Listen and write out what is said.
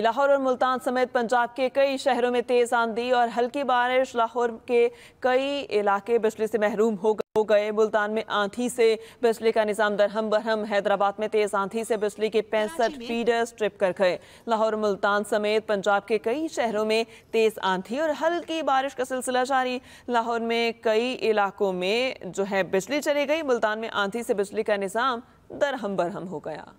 लाहौर और मुल्तान समेत पंजाब के कई शहरों में तेज़ आंधी और हल्की बारिश लाहौर के कई इलाके बिजली से महरूम हो हो गए मुल्तान में आंधी से बिजली का निज़ाम दरहम बरहम हैदराबाद में तेज़ आंधी से बिजली के पैंसठ फीडर्स ट्रिप कर गए लाहौर मुल्तान समेत पंजाब के कई शहरों में तेज़ आंधी और हल्की बारिश का सिलसिला जारी लाहौर में कई इलाकों में जो है बिजली चली गई मुल्तान में आंधी से बिजली का निज़ाम दरहम बरहम हो गया